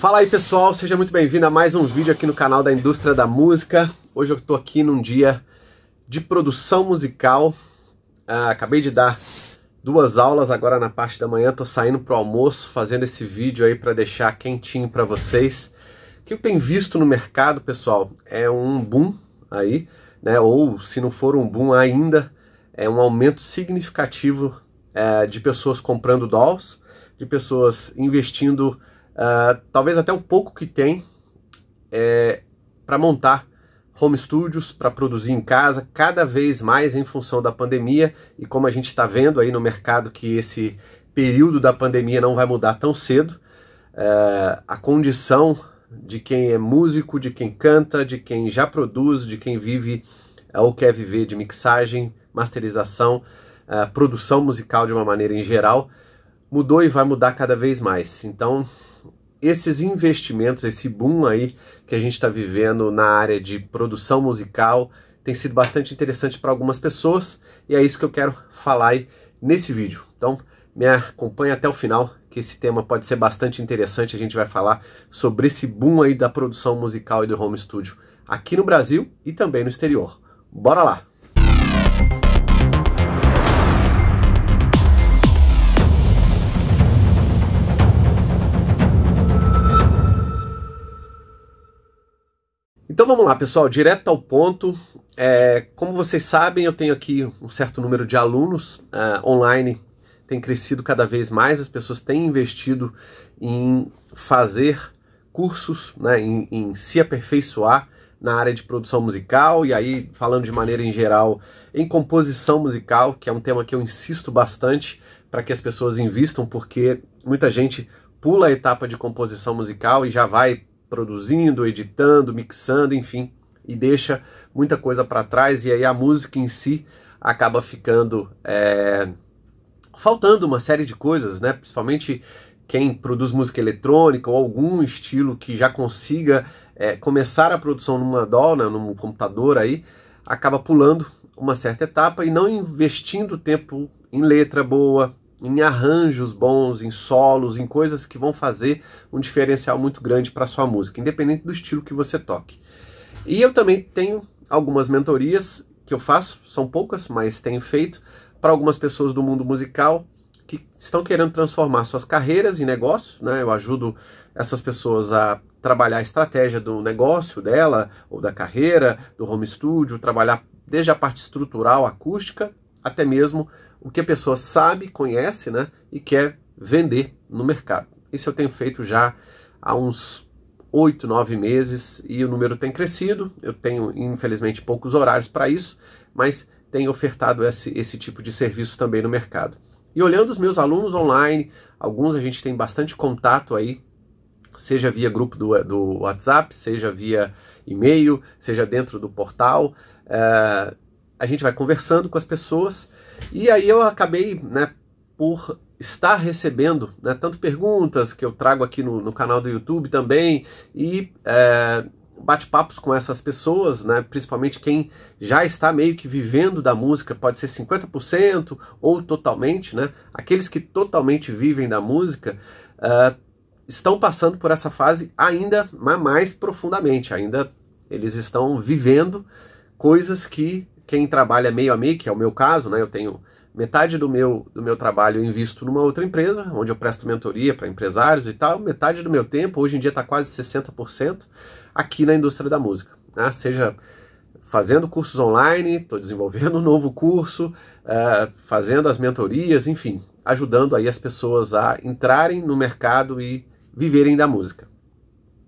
Fala aí pessoal, seja muito bem-vindo a mais um vídeo aqui no canal da Indústria da Música. Hoje eu estou aqui num dia de produção musical. Ah, acabei de dar duas aulas agora na parte da manhã, tô saindo pro almoço, fazendo esse vídeo aí para deixar quentinho para vocês. O que eu tenho visto no mercado, pessoal, é um boom aí, né? Ou se não for um boom ainda, é um aumento significativo é, de pessoas comprando dolls, de pessoas investindo ah, talvez até o pouco que tem é, para montar home studios, para produzir em casa, cada vez mais em função da pandemia e como a gente está vendo aí no mercado que esse período da pandemia não vai mudar tão cedo, é, a condição de quem é músico, de quem canta, de quem já produz, de quem vive é, ou quer viver de mixagem, masterização, é, produção musical de uma maneira em geral, mudou e vai mudar cada vez mais. Então, esses investimentos, esse boom aí que a gente está vivendo na área de produção musical tem sido bastante interessante para algumas pessoas e é isso que eu quero falar aí nesse vídeo. Então, me acompanhe até o final, que esse tema pode ser bastante interessante. A gente vai falar sobre esse boom aí da produção musical e do home studio aqui no Brasil e também no exterior. Bora lá! Então vamos lá, pessoal, direto ao ponto. É, como vocês sabem, eu tenho aqui um certo número de alunos uh, online, tem crescido cada vez mais, as pessoas têm investido em fazer cursos, né, em, em se aperfeiçoar na área de produção musical e aí falando de maneira em geral em composição musical, que é um tema que eu insisto bastante para que as pessoas invistam, porque muita gente pula a etapa de composição musical e já vai produzindo, editando, mixando, enfim, e deixa muita coisa para trás e aí a música em si acaba ficando é, faltando uma série de coisas, né? Principalmente quem produz música eletrônica ou algum estilo que já consiga é, começar a produção numa dol, né, num computador aí, acaba pulando uma certa etapa e não investindo tempo em letra boa, em arranjos bons, em solos, em coisas que vão fazer um diferencial muito grande para sua música, independente do estilo que você toque. E eu também tenho algumas mentorias que eu faço, são poucas, mas tenho feito para algumas pessoas do mundo musical que estão querendo transformar suas carreiras em negócios, né? Eu ajudo essas pessoas a trabalhar a estratégia do negócio dela ou da carreira, do home studio, trabalhar desde a parte estrutural, acústica, até mesmo o que a pessoa sabe, conhece né, e quer vender no mercado. Isso eu tenho feito já há uns oito, nove meses e o número tem crescido. Eu tenho, infelizmente, poucos horários para isso, mas tenho ofertado esse, esse tipo de serviço também no mercado. E olhando os meus alunos online, alguns a gente tem bastante contato aí, seja via grupo do, do WhatsApp, seja via e-mail, seja dentro do portal. É, a gente vai conversando com as pessoas e aí eu acabei, né, por estar recebendo né, tanto perguntas que eu trago aqui no, no canal do YouTube também e é, bate-papos com essas pessoas, né, principalmente quem já está meio que vivendo da música, pode ser 50% ou totalmente, né, aqueles que totalmente vivem da música é, estão passando por essa fase ainda mais profundamente, ainda eles estão vivendo coisas que quem trabalha meio a meio, que é o meu caso, né? Eu tenho metade do meu, do meu trabalho eu invisto numa outra empresa, onde eu presto mentoria para empresários e tal, metade do meu tempo, hoje em dia está quase 60%, aqui na indústria da música. Né? Seja fazendo cursos online, estou desenvolvendo um novo curso, uh, fazendo as mentorias, enfim, ajudando aí as pessoas a entrarem no mercado e viverem da música.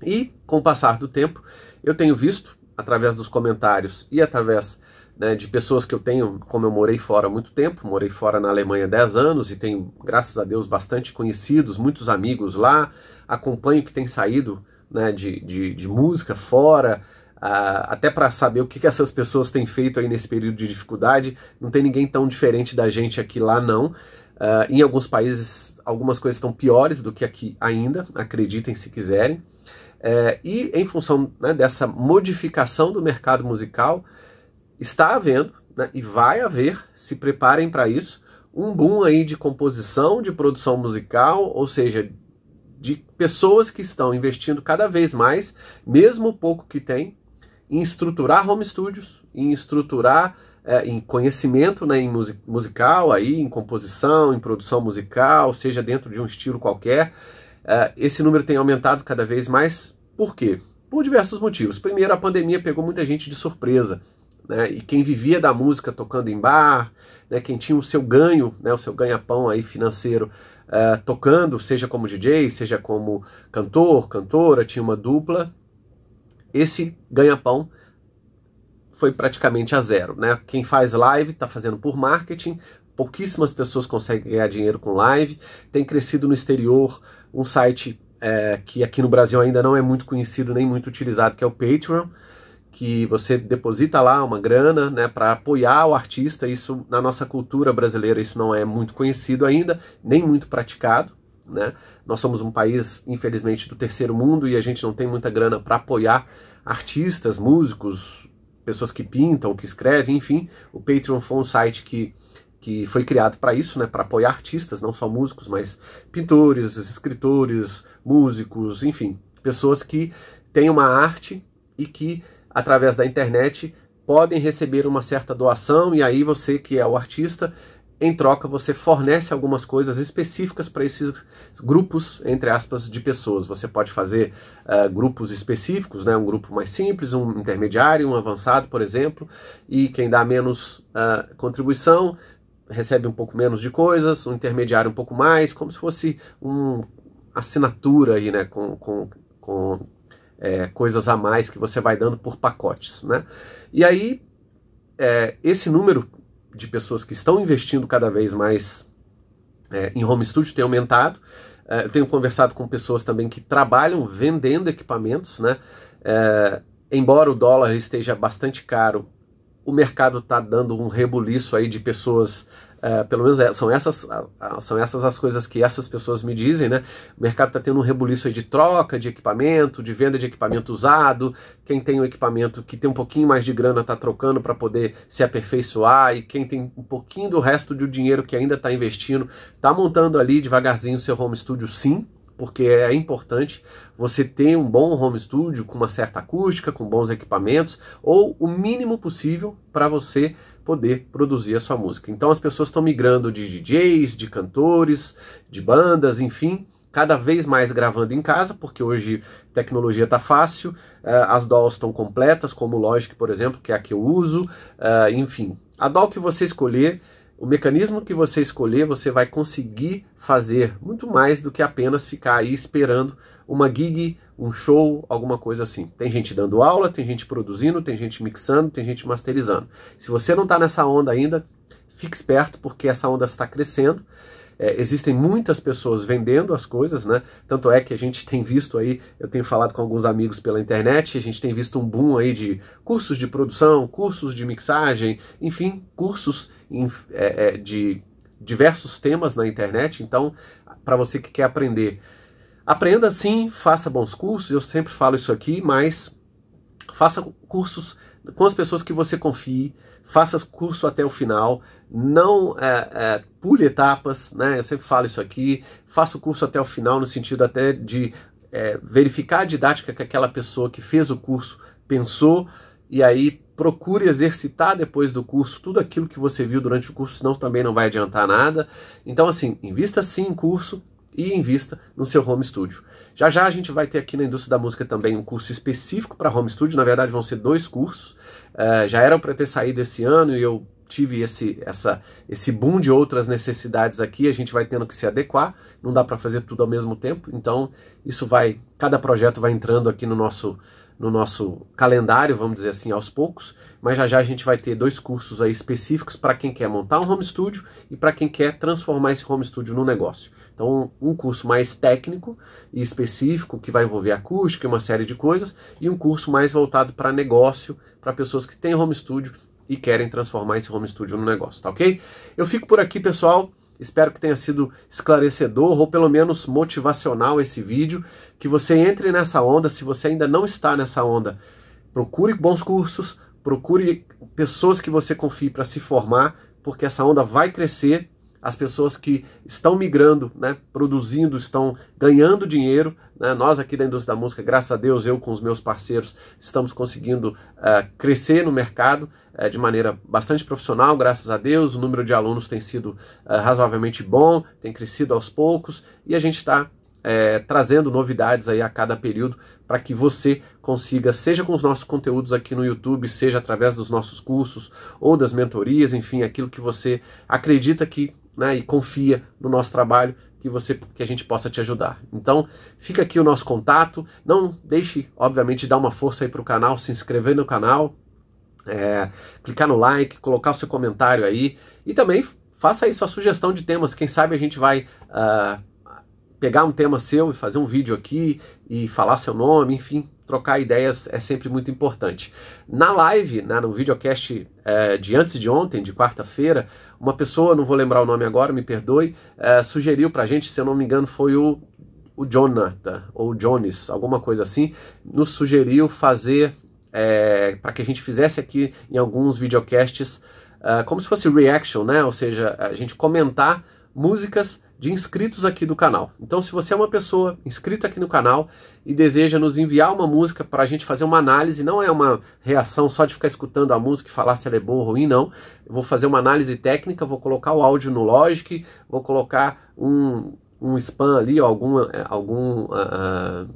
E com o passar do tempo, eu tenho visto, através dos comentários e através né, de pessoas que eu tenho, como eu morei fora há muito tempo, morei fora na Alemanha há 10 anos e tenho, graças a Deus, bastante conhecidos, muitos amigos lá, acompanho o que tem saído né, de, de, de música fora, Uh, até para saber o que, que essas pessoas têm feito aí nesse período de dificuldade. Não tem ninguém tão diferente da gente aqui lá, não. Uh, em alguns países, algumas coisas estão piores do que aqui ainda, acreditem se quiserem. É, e em função né, dessa modificação do mercado musical, está havendo né, e vai haver, se preparem para isso, um boom aí de composição, de produção musical, ou seja, de pessoas que estão investindo cada vez mais, mesmo o pouco que tem, em estruturar home studios, em estruturar é, em conhecimento né, em music musical, aí, em composição, em produção musical, seja dentro de um estilo qualquer. É, esse número tem aumentado cada vez mais. Por quê? Por diversos motivos. Primeiro, a pandemia pegou muita gente de surpresa né? E quem vivia da música tocando em bar, né? Quem tinha o seu ganho, né? O seu ganha-pão aí financeiro uh, tocando, seja como DJ, seja como cantor, cantora, tinha uma dupla. Esse ganha-pão foi praticamente a zero, né? Quem faz live está fazendo por marketing, pouquíssimas pessoas conseguem ganhar dinheiro com live, tem crescido no exterior um site é, que aqui no Brasil ainda não é muito conhecido nem muito utilizado, que é o Patreon que você deposita lá uma grana né, para apoiar o artista. Isso na nossa cultura brasileira isso não é muito conhecido ainda, nem muito praticado. Né? Nós somos um país, infelizmente, do terceiro mundo e a gente não tem muita grana para apoiar artistas, músicos, pessoas que pintam, que escrevem, enfim. O Patreon foi um site que, que foi criado para isso, né? para apoiar artistas, não só músicos, mas pintores, escritores, músicos, enfim, pessoas que têm uma arte e que através da internet, podem receber uma certa doação e aí você que é o artista, em troca você fornece algumas coisas específicas para esses grupos, entre aspas, de pessoas. Você pode fazer uh, grupos específicos, né? um grupo mais simples, um intermediário, um avançado, por exemplo, e quem dá menos uh, contribuição recebe um pouco menos de coisas, um intermediário um pouco mais, como se fosse uma assinatura aí, né? com, com, com é, coisas a mais que você vai dando por pacotes. Né? E aí, é, esse número de pessoas que estão investindo cada vez mais é, em home studio tem aumentado. É, eu tenho conversado com pessoas também que trabalham vendendo equipamentos, né? É, embora o dólar esteja bastante caro, o mercado está dando um rebuliço aí de pessoas é, pelo menos é, são, essas, são essas as coisas que essas pessoas me dizem, né? O mercado está tendo um rebuliço de troca de equipamento, de venda de equipamento usado. Quem tem um equipamento que tem um pouquinho mais de grana está trocando para poder se aperfeiçoar. E quem tem um pouquinho do resto do dinheiro que ainda está investindo, está montando ali devagarzinho o seu home studio sim, porque é importante você ter um bom home studio com uma certa acústica, com bons equipamentos ou o mínimo possível para você poder produzir a sua música. Então as pessoas estão migrando de DJs, de cantores, de bandas, enfim, cada vez mais gravando em casa, porque hoje tecnologia está fácil, eh, as DAWs estão completas, como o Logic, por exemplo, que é a que eu uso, eh, enfim. A DAW que você escolher o mecanismo que você escolher, você vai conseguir fazer muito mais do que apenas ficar aí esperando uma gig, um show, alguma coisa assim. Tem gente dando aula, tem gente produzindo, tem gente mixando, tem gente masterizando. Se você não está nessa onda ainda, fique esperto porque essa onda está crescendo é, existem muitas pessoas vendendo as coisas, né? Tanto é que a gente tem visto aí, eu tenho falado com alguns amigos pela internet, a gente tem visto um boom aí de cursos de produção, cursos de mixagem, enfim, cursos em, é, é de diversos temas na internet. Então, para você que quer aprender, aprenda sim, faça bons cursos. Eu sempre falo isso aqui, mas faça cursos com as pessoas que você confie, faça curso até o final, não é, é, pule etapas, né? Eu sempre falo isso aqui, faça o curso até o final no sentido até de é, verificar a didática que aquela pessoa que fez o curso pensou e aí procure exercitar depois do curso tudo aquilo que você viu durante o curso, senão também não vai adiantar nada. Então assim, invista sim em curso, e invista no seu home studio. Já já a gente vai ter aqui na indústria da música também um curso específico para home studio, na verdade vão ser dois cursos, uh, já eram para ter saído esse ano e eu tive esse, essa, esse boom de outras necessidades aqui, a gente vai tendo que se adequar, não dá para fazer tudo ao mesmo tempo, então isso vai, cada projeto vai entrando aqui no nosso no nosso calendário, vamos dizer assim, aos poucos, mas já já a gente vai ter dois cursos aí específicos para quem quer montar um home studio e para quem quer transformar esse home studio no negócio. Então, um curso mais técnico e específico que vai envolver acústica e uma série de coisas, e um curso mais voltado para negócio, para pessoas que têm home studio e querem transformar esse home studio no negócio, tá OK? Eu fico por aqui, pessoal. Espero que tenha sido esclarecedor ou pelo menos motivacional esse vídeo. Que você entre nessa onda. Se você ainda não está nessa onda, procure bons cursos, procure pessoas que você confie para se formar, porque essa onda vai crescer as pessoas que estão migrando, né, produzindo, estão ganhando dinheiro. Né? Nós aqui da indústria da música, graças a Deus, eu com os meus parceiros estamos conseguindo uh, crescer no mercado uh, de maneira bastante profissional, graças a Deus. O número de alunos tem sido uh, razoavelmente bom, tem crescido aos poucos e a gente está é, trazendo novidades aí a cada período para que você consiga, seja com os nossos conteúdos aqui no YouTube, seja através dos nossos cursos ou das mentorias, enfim, aquilo que você acredita que né, e confia no nosso trabalho que você que a gente possa te ajudar. Então, fica aqui o nosso contato. Não deixe, obviamente, dar uma força aí para o canal, se inscrever no canal, é, clicar no like, colocar o seu comentário aí e também faça aí sua sugestão de temas. Quem sabe a gente vai uh, pegar um tema seu e fazer um vídeo aqui e falar seu nome, enfim, trocar ideias é sempre muito importante. Na live, né, no videocast é, de antes de ontem, de quarta-feira, uma pessoa, não vou lembrar o nome agora, me perdoe, é, sugeriu pra gente, se eu não me engano, foi o, o Jonathan, ou Jones, alguma coisa assim, nos sugeriu fazer, é, para que a gente fizesse aqui em alguns videocasts, é, como se fosse reaction, né? Ou seja, a gente comentar músicas de inscritos aqui do canal. Então, se você é uma pessoa inscrita aqui no canal e deseja nos enviar uma música para a gente fazer uma análise, não é uma reação só de ficar escutando a música e falar se ela é boa ou ruim, não. Eu vou fazer uma análise técnica, vou colocar o áudio no Logic, vou colocar um, um spam ali, é, algum, algum uh, ah,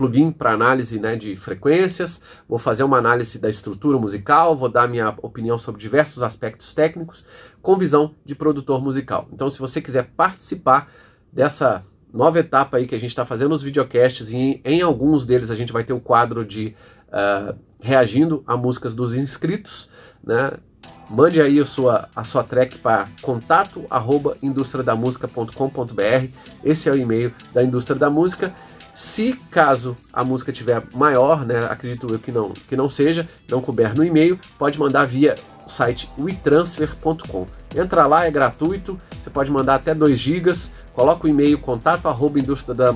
plugin para análise né, de frequências, vou fazer uma análise da estrutura musical, vou dar minha opinião sobre diversos aspectos técnicos com visão de produtor musical. Então, se você quiser participar dessa nova etapa aí que a gente está fazendo os videocasts e em alguns deles a gente vai ter o quadro de uh, reagindo a músicas dos inscritos, né? Mande aí a sua, a sua track para contato arroba industriadamusica.com.br. Esse é o e-mail da Indústria da Música se caso a música tiver maior, né, acredito eu que não, que não seja, não couber no e-mail, pode mandar via o site wetransfer.com. Entra lá, é gratuito, você pode mandar até 2 gigas, coloca o e-mail contato arroba da,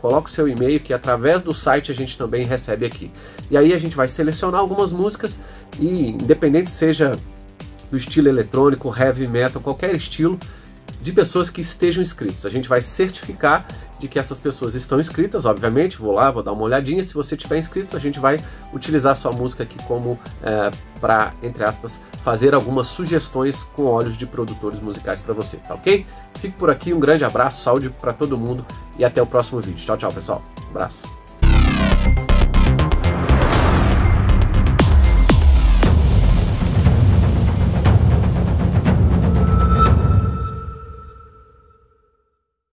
coloca o seu e-mail que através do site a gente também recebe aqui. E aí a gente vai selecionar algumas músicas e independente seja do estilo eletrônico, heavy metal, qualquer estilo, de pessoas que estejam inscritos. A gente vai certificar de que essas pessoas estão inscritas, obviamente, vou lá, vou dar uma olhadinha, se você tiver inscrito, a gente vai utilizar sua música aqui como é, para, entre aspas, fazer algumas sugestões com olhos de produtores musicais para você, tá ok? Fico por aqui, um grande abraço, saúde para todo mundo e até o próximo vídeo. Tchau, tchau, pessoal. Um abraço.